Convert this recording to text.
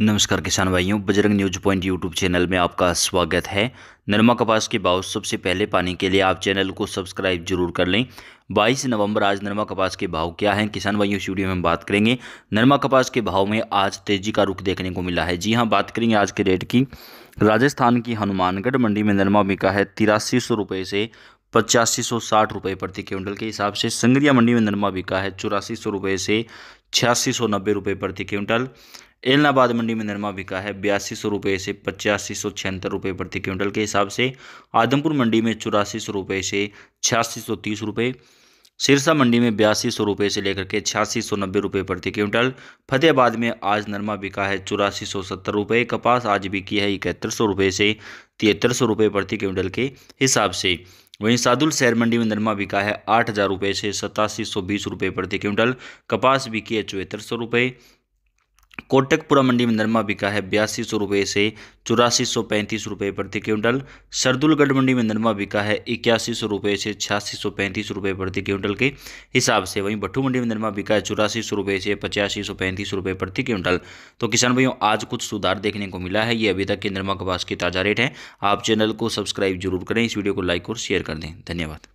नमस्कार किसान भाइयों Bajrang news point YouTube channel में आपका स्वागत है नरमा कपास के भाव सबसे पहले पाने के लिए आप चैनल को सब्सक्राइब जरूर कर लें 22 नवंबर आज नरमा कपास के भाव क्या हैं किसान भाइयों इस वीडियो में हम बात करेंगे नरमा कपास के भाव में आज तेजी का रुख देखने को मिला है जी हाँ बात करेंगे आज के रेट की राजस्थान की हनुमानगढ़ मंडी में नरमा बिका है तिरासी से पचासी सौ साठ रुपये प्रति क्विंटल के हिसाब से संगरिया मंडी में नरमा बिका है चौरासी सौ रुपये से छियासी सौ नब्बे रुपये प्रति क्विंटल एलनाबाद मंडी में नरमा बिका है बयासी सौ रुपये से पचासी सौ छिहत्तर रुपये प्रति क्विंटल के हिसाब से आदमपुर मंडी में चौरासी सौ रुपये से छियासी सौ तीस रुपये सिरसा मंडी में बयासी सौ रुपये से लेकर के छियासी सौ नब्बे रुपये प्रति क्विंटल फतेहाबाद में आज नरमा बिका है चौरासी सौ सत्तर रुपये कपास आज बिकी है इकहत्तर सौ रुपये से तिहत्तर सौ रुपये प्रति क्विंटल के हिसाब से वहीं सादुल शहर मंडी में नरमा बिका है आठ हज़ार रुपये से सतासी सौ बीस रुपये प्रति क्विंटल कपास बिकी है चौहत्तर सौ रुपये कोटकपुरा मंडी में नरमा बिका है बयासी सौ रुपये से चौरासी सौ पैंतीस रुपये प्रति क्विंटल सरदुलगढ़ मंडी में नरमा बिका है इक्यासी सौ रुपये से छियासी सौ पैंतीस रुपये प्रति क्विंटल के हिसाब से वहीं भट्टू मंडी में नरमा बिका है चौरासी सौ रुपये से पचासी सौ पैंतीस रुपये प्रति क्विंटल तो किसान भाइयों आज कुछ सुधार देखने को मिला है ये अभी तक के नरमा कपास की ताज़ा रेट है आप चैनल को सब्सक्राइब जरूर करें इस वीडियो को लाइक और शेयर कर दें धन्यवाद